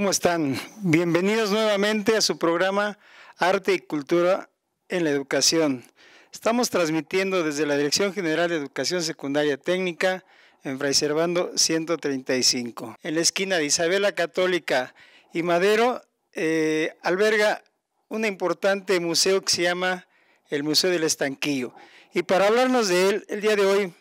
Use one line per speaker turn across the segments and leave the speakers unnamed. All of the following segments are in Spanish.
¿Cómo están? Bienvenidos nuevamente a su programa Arte y Cultura en la Educación. Estamos transmitiendo desde la Dirección General de Educación Secundaria Técnica en Fray Servando 135. En la esquina de Isabela Católica y Madero eh, alberga un importante museo que se llama el Museo del Estanquillo. Y para hablarnos de él, el día de hoy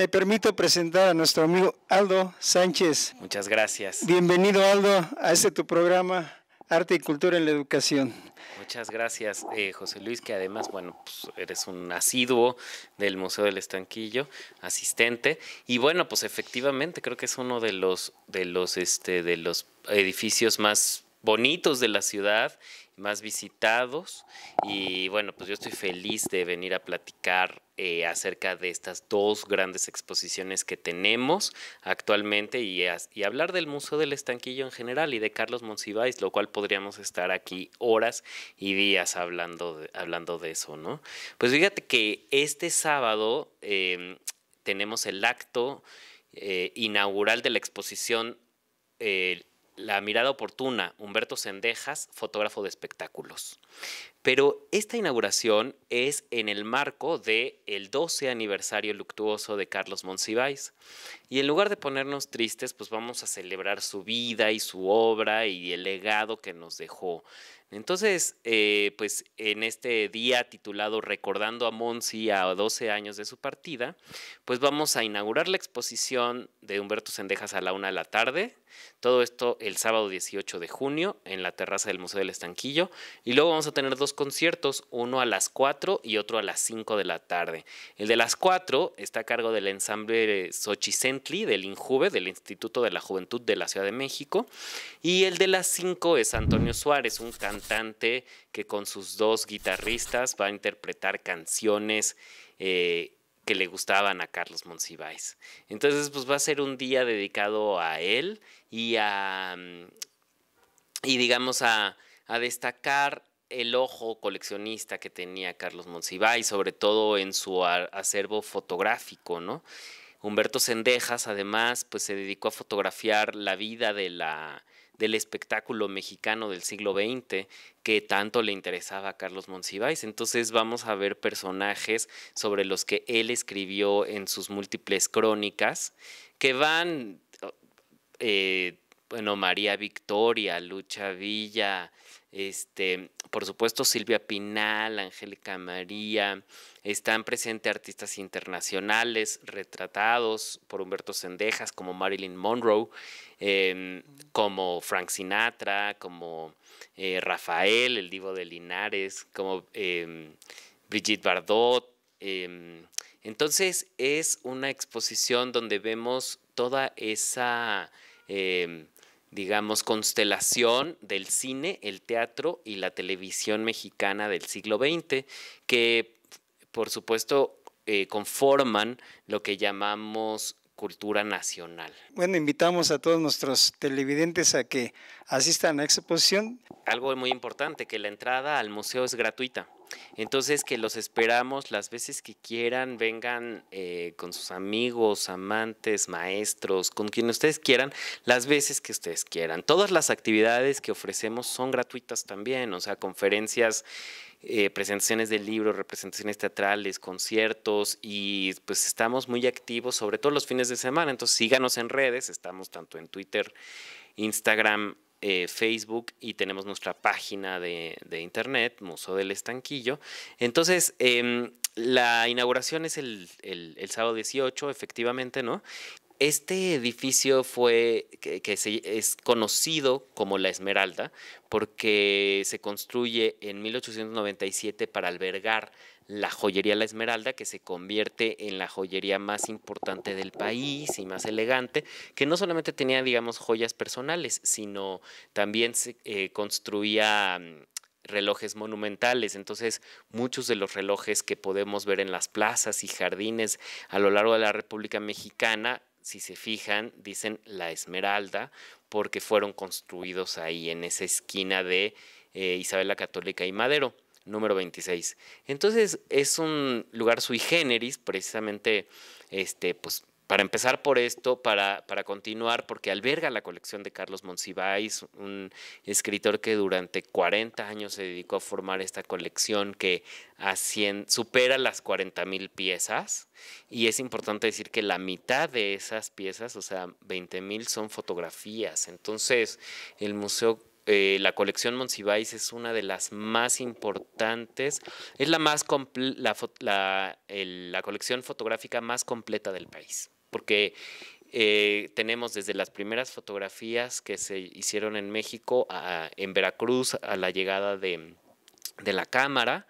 me permito presentar a nuestro amigo Aldo Sánchez. Muchas gracias. Bienvenido Aldo a este tu programa Arte y Cultura en la Educación.
Muchas gracias, eh, José Luis, que además, bueno, pues, eres un asiduo del Museo del Estanquillo, asistente. Y bueno, pues efectivamente creo que es uno de los, de los, este, de los edificios más bonitos de la ciudad más visitados y bueno, pues yo estoy feliz de venir a platicar eh, acerca de estas dos grandes exposiciones que tenemos actualmente y, hablar del Museo del Estanquillo en general y de Carlos Monsiváis, lo cual podríamos estar aquí horas y días hablando de, hablando de eso, ¿no? Pues fíjate que este sábado em, tenemos el acto eh, inaugural de la exposición eh, la mirada oportuna, Humberto Sendejas, fotógrafo de espectáculos. Pero esta inauguración es en el marco del el 12 aniversario luctuoso de Carlos Monsiváis. Y en lugar de ponernos tristes, pues vamos a celebrar su vida y su obra y el legado que nos dejó. Entonces, eh, pues en este día titulado Recordando a Monsi a 12 años de su partida, pues vamos a inaugurar la exposición de Humberto Sendejas a la una de la tarde todo esto el sábado 18 de junio en la terraza del Museo del Estanquillo. Y luego vamos a tener dos conciertos, uno a las 4 y otro a las 5 de la tarde. El de las 4 está a cargo del ensamble Xochicentli del INJUVE, del Instituto de la Juventud de la Ciudad de México. Y el de las 5 es Antonio Suárez, un cantante que con sus dos guitarristas va a interpretar canciones. Eh, que le gustaban a Carlos Monsiváis. Entonces, pues va a ser un día dedicado a él y a, mm, y digamos, a, a destacar el ojo coleccionista que tenía Carlos Monsiváis, sobre todo en su acervo fotográfico, ¿no? Humberto Sendejas, además, pues se dedicó a fotografiar la vida de la, del espectáculo mexicano del siglo XX que tanto le interesaba a Carlos Monsiváis. Entonces vamos a ver personajes sobre los que él escribió en sus múltiples crónicas que van, eh, bueno, María Victoria, Lucha Villa, este, por supuesto Silvia Pinal, Angélica María, están presentes artistas internacionales retratados por Humberto Sendejas, como Marilyn Monroe, em, como Frank Sinatra, como eh, Rafael, el divo de Linares, como em, Brigitte Bardot. Em, entonces es una exposición donde vemos toda esa digamos, constelación del cine, el teatro y la televisión mexicana del siglo XX, que por supuesto eh, conforman lo que llamamos cultura nacional.
Bueno, invitamos a todos nuestros televidentes a que asistan a la exposición.
Algo muy importante, que la entrada al museo es gratuita. Entonces, que los esperamos las veces que quieran, vengan eh, con sus amigos, amantes, maestros, con quien ustedes quieran, las veces que ustedes quieran. Todas las actividades que ofrecemos son gratuitas también, o sea, conferencias eh, presentaciones de libros, representaciones teatrales, conciertos y pues estamos muy activos, sobre todo los fines de semana. Entonces síganos en redes, estamos tanto en Twitter, Instagram, eh, Facebook y tenemos nuestra página de, internet, Museo del Estanquillo. Entonces, em, la inauguración es el, el, el, sábado 18, efectivamente, ¿no? Este edificio fue, que, es conocido como la Esmeralda, porque se construye en 1897 para albergar la joyería La Esmeralda, que se convierte en la joyería más importante del país y más elegante, que no solamente tenía, digamos, joyas personales, sino también se eh, construía mm, relojes monumentales. Entonces, muchos de los relojes que podemos ver en las plazas y jardines a lo largo de la República Mexicana si se fijan, dicen La Esmeralda, porque fueron construidos ahí en esa esquina de eh, Isabel la Católica y Madero, número 26. Entonces es un lugar sui generis, precisamente este, pues, para empezar por esto, para, continuar, porque alberga la colección de Carlos Monsiváis, un escritor que durante 40 años se dedicó a formar esta colección que supera las 40 mil piezas. Y es importante decir que la mitad de esas piezas, o sea, 20 mil, son fotografías. Entonces, el museo eh, la colección Monsiváis es una de las más importantes, es la, más la colección fotográfica más completa del país porque eh, tenemos desde las primeras fotografías que se hicieron en México, en Veracruz, a la llegada de, la cámara,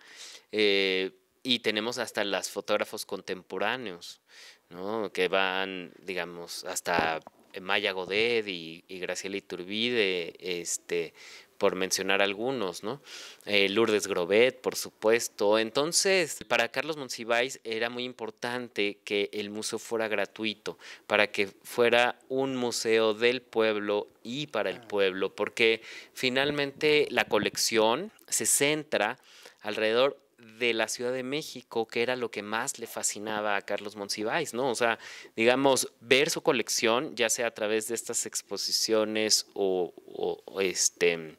eh, y tenemos hasta los fotógrafos contemporáneos, ¿no? que van, digamos, hasta Maya Godet y, y Graciela Iturbide, este, por mencionar algunos, ¿no? Eh, Lourdes Grobet, por supuesto. Entonces, para Carlos Monsiváis era muy importante que el museo fuera gratuito, para que fuera un museo del pueblo y para el ah. pueblo, porque finalmente la colección se centra alrededor de la Ciudad de México, que era lo que más le fascinaba a Carlos Monsiváis, ¿no? O sea, digamos, ver su colección, ya sea a través de estas exposiciones o, este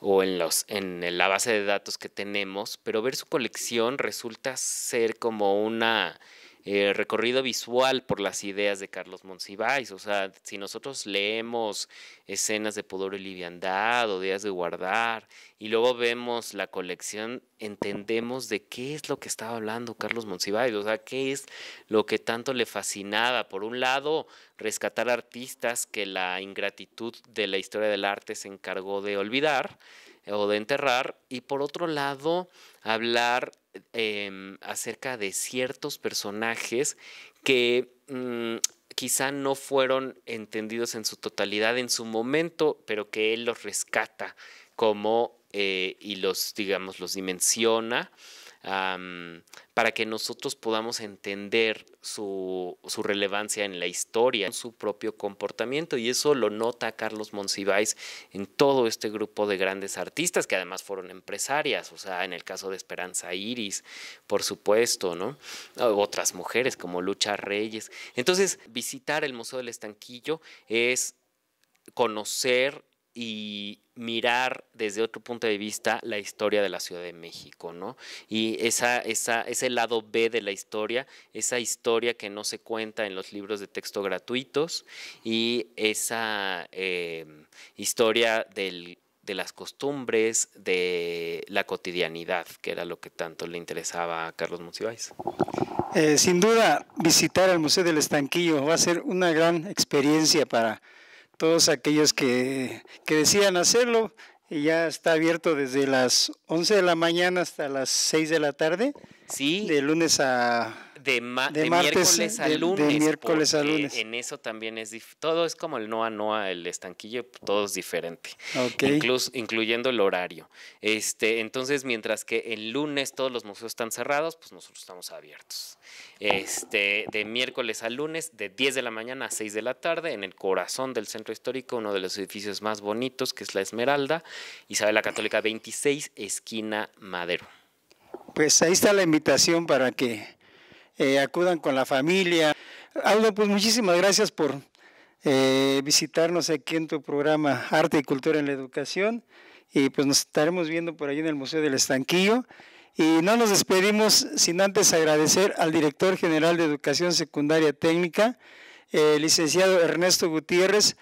o en, los, en la base de datos que tenemos, pero ver su colección resulta ser como una eh, recorrido visual por las ideas de Carlos Monsiváis. O sea, si nosotros leemos escenas de pudor y liviandad o días de guardar y luego vemos la colección, entendemos de qué es lo que estaba hablando Carlos Monsiváis, o sea, qué es lo que tanto le fascinaba. Por un lado, rescatar artistas que la ingratitud de la historia del arte se encargó de olvidar o de enterrar, y por otro lado, hablar em, acerca de ciertos personajes que mm, quizá no fueron entendidos en su totalidad en su momento, pero que él los rescata como eh, y los, digamos, los dimensiona para que nosotros podamos entender su, relevancia en la historia, su propio comportamiento. Y eso lo nota Carlos Monsiváis en todo este grupo de grandes artistas que además fueron empresarias, o sea, en el caso de Esperanza Iris, por supuesto, ¿no? Otras mujeres como Lucha Reyes. Entonces, visitar el Museo del Estanquillo es conocer y mirar desde otro punto de vista la historia de la Ciudad de México, ¿no? Y esa, ese lado B de la historia, esa historia que no se cuenta en los libros de texto gratuitos y esa eh, historia de las costumbres, de la cotidianidad, que era lo que tanto le interesaba a Carlos Monsiváis.
Eh, sin duda, visitar el Museo del Estanquillo va a ser una gran experiencia para todos aquellos que, que decían hacerlo. Y ya está abierto desde las 11 de la mañana hasta las 6 de la tarde. Sí. De lunes a de, martes, miércoles a lunes. De miércoles a lunes. En
eso también es todo es como el Noa Noa, el estanquillo, todo es diferente. Incluso, incluyendo el horario. Este, entonces, mientras que el lunes todos los museos están cerrados, pues nosotros estamos abiertos. Este, de miércoles a lunes, de 10 de la mañana a 6 de la tarde, en el corazón del centro histórico, uno de los edificios más bonitos, que es la Esmeralda, Isabel la Católica 26, esquina Madero.
Pues ahí está la invitación para que eh, acudan con la familia. Aldo, pues muchísimas gracias por eh, visitarnos aquí en tu programa Arte y Cultura en la Educación y pues nos estaremos viendo por ahí en el Museo del Estanquillo. Y no nos despedimos sin antes agradecer al director general de Educación Secundaria Técnica, el licenciado Ernesto Gutiérrez,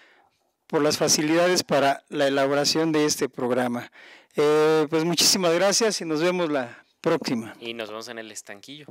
por las facilidades para la elaboración de este programa. Eh, pues muchísimas gracias y nos vemos la próxima.
Y nos vemos en el estanquillo.